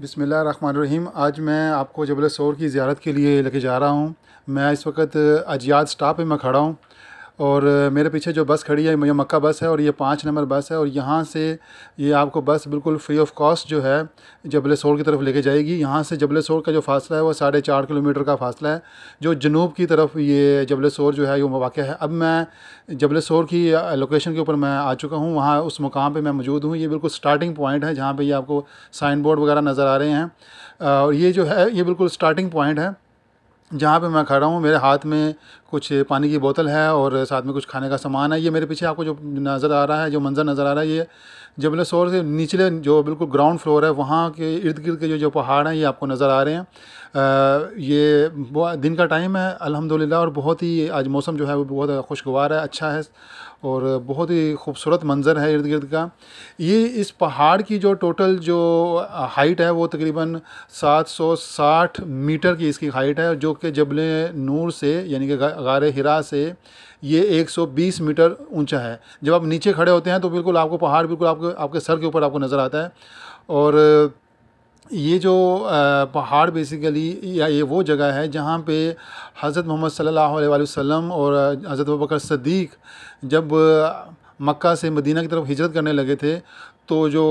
रहीम आज मैं आपको जबल सौर की ज़्यारत के लिए लेके जा रहा हूँ मैं इस वक्त अजियात स्टाप पे मैं खड़ा हूँ और मेरे पीछे जो बस खड़ी है ये मक्का बस है और ये पाँच नंबर बस है और यहाँ से ये आपको बस बिल्कुल फ्री ऑफ कॉस्ट जो है जबले सोर की तरफ लेके जाएगी यहाँ से जबले सोर का जो फासला है वो साढ़े चार किलोमीटर का फासला है जो जनूब की तरफ ये जबल सोर जो है ये वाक़ है अब मैं जबले सोर की लोकेशन के ऊपर मैं आ चुका हूँ वहाँ उस मुकाम पर मैं मौजूद हूँ ये बिल्कुल स्टार्टिंग पॉइंट है जहाँ पर ये आपको साइन बोर्ड वगैरह नज़र आ रहे हैं और ये जो है ये बिल्कुल स्टार्टिंग पॉइंट है जहाँ पे मैं खड़ा हूँ मेरे हाथ में कुछ पानी की बोतल है और साथ में कुछ खाने का सामान है ये मेरे पीछे आपको जो नज़र आ रहा है जो मंज़र नज़र आ रहा है ये जबल मतलब शोर से निचले जो बिल्कुल ग्राउंड फ्लोर है वहाँ के इर्द गिर्द के जो जो पहाड़ हैं ये आपको नज़र आ रहे हैं आ, ये दिन का टाइम है अल्हम्दुलिल्लाह और बहुत ही आज मौसम जो है वो बहुत खुशगवार है अच्छा है और बहुत ही खूबसूरत मंज़र है इर्द गिर्द का ये इस पहाड़ की जो टोटल जो हाइट है वो तकरीबन 760 मीटर की इसकी हाइट है जो कि जबल नूर से यानी कि गार हिरा से ये 120 मीटर ऊंचा है जब आप नीचे खड़े होते हैं तो बिल्कुल आपको पहाड़ बिल्कुल आपके आपके सर के ऊपर आपको नज़र आता है और ये जो पहाड़ बेसिकली या ये वो जगह है जहाँ पे हज़रत मोहम्मद सल्लल्लाहु अलैहि वसल्लम और हज़रत बकर सदीक़ जब मक्का से मदीना की तरफ हिजरत करने लगे थे तो जो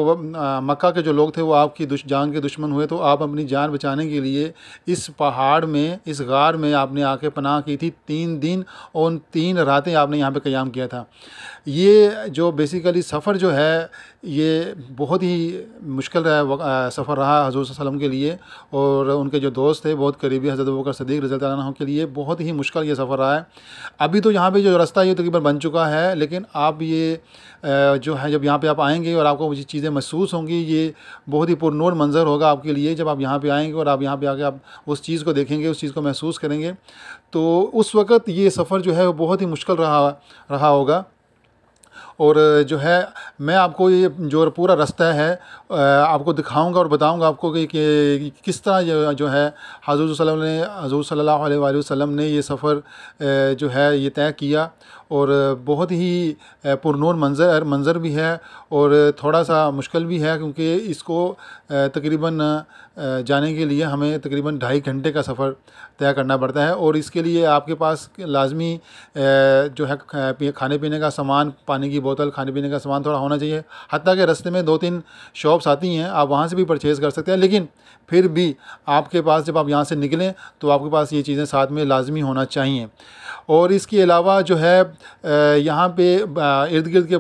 मक्का के जो लोग थे वो आपकी दुश जान के दुश्मन हुए तो आप अपनी जान बचाने के लिए इस पहाड़ में इस गार में आपने आके पनाह की थी तीन दिन और उन तीन रातें आपने यहाँ पे क़याम किया था ये जो बेसिकली सफ़र जो है ये बहुत ही मुश्किल रहा सफ़र रहा हजूर वसलम के लिए और उनके जो दोस्त थे बहुत करीबी हजरत बकर सदीक रज़ा के लिए बहुत ही मुश्किल ये सफ़र रहा है अभी तो यहाँ पर जो रास्ता ये तकरीबन बन चुका है लेकिन आप ये जो है जब यहाँ पर आप आएँगे और आपको आपको ये चीज़ें महसूस होंगी ये बहुत ही पुरनोर मंज़र होगा आपके लिए जब आप यहाँ पे आएंगे और आप यहाँ पे आके आप उस चीज़ को देखेंगे उस चीज़ को महसूस करेंगे तो उस वक़्त ये सफ़र जो है वो बहुत ही मुश्किल रहा रहा होगा और जो है मैं आपको ये जो पूरा रास्ता है आपको दिखाऊंगा और बताऊंगा आपको कि, कि किस तरह जो है हजूर वसल्लम ने हजूर सल्लल्लाहु अलैहि वसल्लम ने ये सफ़र जो है ये तय किया और बहुत ही पुरनूर मंज़र मंज़र भी है और थोड़ा सा मुश्किल भी है क्योंकि इसको तकरीबन जाने के लिए हमें तकरीबन ढाई घंटे का सफ़र तय करना पड़ता है और इसके लिए आपके पास लाजमी जो है खाने पीने का सामान पानी की बोतल खाने पीने का सामान थोड़ा होना चाहिए हती कि रस्ते में दो तीन शॉप शॉप्स आती हैं आप वहाँ से भी परचेज़ कर सकते हैं लेकिन फिर भी आपके पास जब आप यहाँ से निकलें तो आपके पास ये चीज़ें साथ में लाजमी होना चाहिए और इसके अलावा जो है यहाँ पे इर्द गिर्द के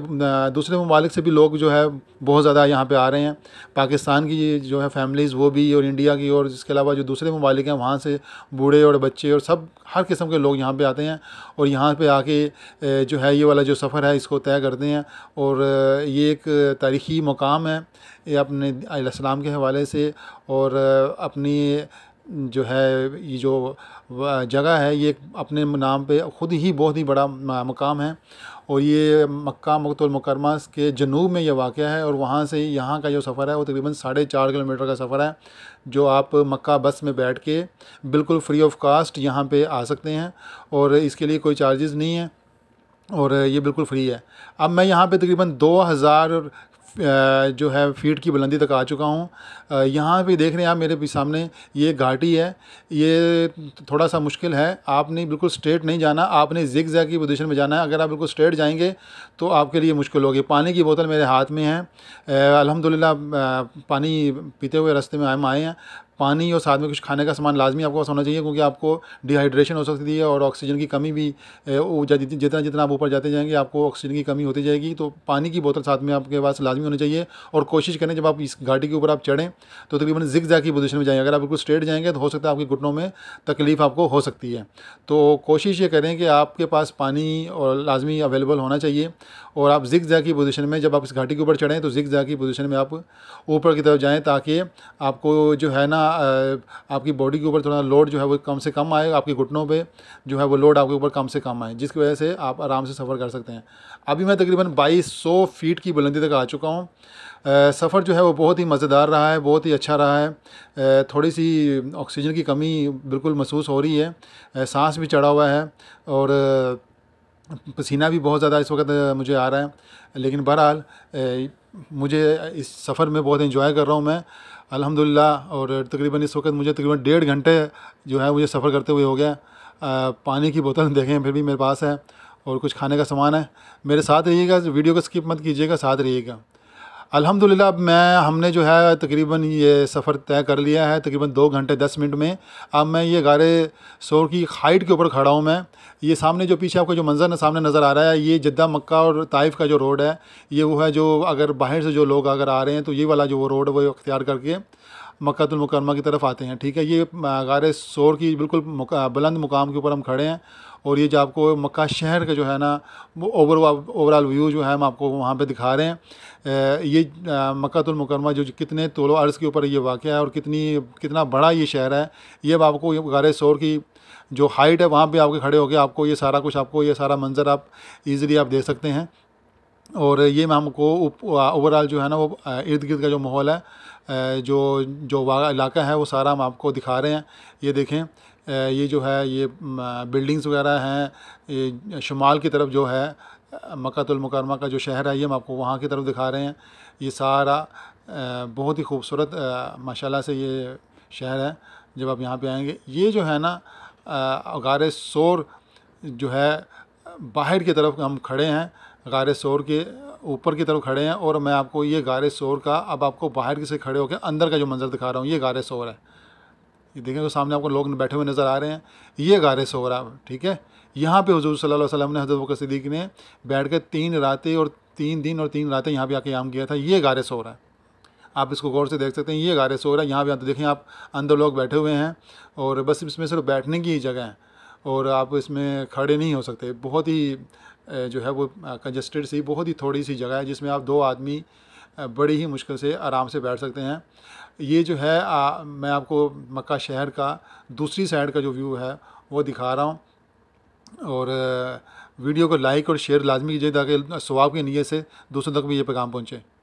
दूसरे ममालिक से भी लोग जो है बहुत ज़्यादा यहाँ पे आ रहे हैं पाकिस्तान की जो है फैमिलीज़ वो भी और इंडिया की और इसके अलावा जो दूसरे ममालिक हैं वहाँ से बूढ़े और बच्चे और सब हर किस्म के लोग यहाँ पे आते हैं और यहाँ पे आके जो है ये वाला जो सफ़र है इसको तय करते हैं और ये एक तारीख़ी मकाम है ये अपने आसमाम के हवाले से और अपनी जो है ये जो जगह है ये अपने नाम पे ख़ुद ही बहुत ही बड़ा मकाम है और ये मक्का मकतुलमकरमा के जनूब में यह वाक़ है और वहाँ से यहाँ का जो सफ़र है वो तकरीबन साढ़े चार किलोमीटर का सफ़र है जो आप मक्का बस में बैठ के बिल्कुल फ्री ऑफ कास्ट यहाँ पे आ सकते हैं और इसके लिए कोई चार्जेस नहीं है और ये बिल्कुल फ्री है अब मैं यहाँ पे तकरीबन 2000 जो है फीट की बुलंदी तक आ चुका हूँ यहाँ भी देख रहे हैं आप मेरे भी सामने ये घाटी है ये थोड़ा सा मुश्किल है आपने बिल्कुल स्ट्रेट नहीं जाना आपने जिग जैग की पोजिशन में जाना है अगर आप बिल्कुल स्ट्रेट जाएंगे तो आपके लिए मुश्किल होगी पानी की बोतल मेरे हाथ में है अलहमदिल्ला पानी पीते हुए रास्ते में हम आए हैं पानी और साथ में कुछ खाने का सामान लाजमी आपको पास होना चाहिए क्योंकि आपको डिहाइड्रेशन हो सकती है और ऑक्सीजन की कमी भी जितना जितना आप ऊपर जाते जाएंगे आपको ऑक्सीजन की कमी होती जाएगी तो पानी की बोतल साथ में आपके पास लाजमी होनी चाहिए और कोशिश करें जब आप इस घाटी के ऊपर आप चढ़ें तो तकरीबन जिग जा की पोजिशन में जाएँ अगर आप बिल्कुल स्ट्रेट जाएंगे तो हो सकता है आपके घुटनों में तकलीफ़ आपको हो सकती है तो कोशिश ये करें कि आपके पास पानी और लाजमी अवेलेबल होना चाहिए और आप जिग जा की पोजिशन में जब आप इस घाटी के ऊपर चढ़ें तो जिग जा की पोजिशन में आप ऊपर की तरफ जाएँ ताकि आपको जो है ना आपकी बॉडी के ऊपर थोड़ा लोड जो है वो कम से कम आए आपके घुटनों पे जो है वो लोड आपके ऊपर कम से कम आए जिसकी वजह से आप आराम से सफ़र कर सकते हैं अभी मैं तकरीबन 2200 फीट की बुलंदी तक आ चुका हूँ सफ़र जो है वो बहुत ही मज़ेदार रहा है बहुत ही अच्छा रहा है थोड़ी सी ऑक्सीजन की कमी बिल्कुल महसूस हो रही है सांस भी चढ़ा हुआ है और पसीना भी बहुत ज़्यादा इस वक्त मुझे आ रहा है लेकिन बहरहाल मुझे इस सफ़र में बहुत इन्जॉय कर रहा हूँ मैं अल्हम्दुलिल्लाह और तकरीबन इस वक्त मुझे तकरीबन डेढ़ घंटे जो है मुझे सफ़र करते हुए हो गया आ, पानी की बोतल देखें फिर भी मेरे पास है और कुछ खाने का सामान है मेरे साथ रहिएगा वीडियो को स्किप मत कीजिएगा साथ रहिएगा अल्हम्दुलिल्लाह मैं हमने जो है तकरीबन ये सफ़र तय कर लिया है तकरीबन दो घंटे दस मिनट में अब मैं ये गारे शोर की हाइट के ऊपर खड़ा हूँ मैं ये सामने जो पीछे आपको जो मंजर ना सामने नज़र आ रहा है ये जद्दा मक्का और ताइफ का जो रोड है ये वो है जो अगर बाहर से जो लोग अगर आ रहे हैं तो ये वाला जो वो रोड है वो अख्तियार करके मक्तुलमकरमा की तरफ आते हैं ठीक है ये गारे शोर की बिल्कुल बुलंद मुकाम के ऊपर हम खड़े हैं और ये जो आपको मक्का शहर का जो है ना वो ओवर ओवरऑल व्यू जो है हम आपको वहाँ पे दिखा रहे हैं ये मक्तुलमकरमा जो कितने तोलो अर्ज़ के ऊपर ये वाक़ है और कितनी कितना बड़ा ये शहर है ये अब आपको गारे शोर की जो हाइट है वहाँ पर आपके खड़े होकर आपको ये सारा कुछ आपको ये सारा मंज़र आप ईज़िली आप दे सकते हैं और ये मैं हमको ओवरऑल जो है ना वो इर्द गिर्द का जो माहौल है जो जो इलाका है वो सारा हम आपको दिखा रहे हैं ये देखें ये जो है ये बिल्डिंग्स वगैरह हैं ये शुमाल की तरफ जो है मक्तुलमकरमा का जो शहर है ये हम आपको वहाँ की तरफ दिखा रहे हैं ये सारा बहुत ही खूबसूरत माशाल्लाह से ये शहर है जब आप यहाँ पे आएंगे ये जो है ना गार शोर जो है बाहर की तरफ हम खड़े हैं गार शोर के ऊपर की तरफ खड़े हैं और मैं आपको ये गार शोर का अब आपको बाहर से खड़े होकर अंदर का जो मंज़र दिखा रहा हूँ ये गार शोर है ये देखें तो सामने आपको लोग बैठे हुए नज़र आ रहे हैं ये गारे सो रहा ठीक है यहाँ पे हजूर सल अलैहि ने हज़रत बकर सदीक ने बैठ कर तीन रातें और तीन दिन और तीन रातें यहाँ पे आके आम किया था ये गारे सो है आप इसको गौर से देख सकते हैं ये गारे सो रहा है यहाँ पर तो देखें आप अंदर लोग बैठे हुए हैं और बस इसमें सिर्फ बैठने की ही जगह है और आप इसमें खड़े नहीं हो सकते बहुत ही जो है वो कंजस्टेड सी बहुत ही थोड़ी सी जगह है जिसमें आप दो आदमी बड़ी ही मुश्किल से आराम से बैठ सकते हैं ये जो है आ, मैं आपको मक्का शहर का दूसरी साइड का जो व्यू है वो दिखा रहा हूँ और वीडियो को लाइक और शेयर लाजमी कीजिए ताकि स्वाब की नीयत से दूसरों तक भी ये पैगाम पहुँचे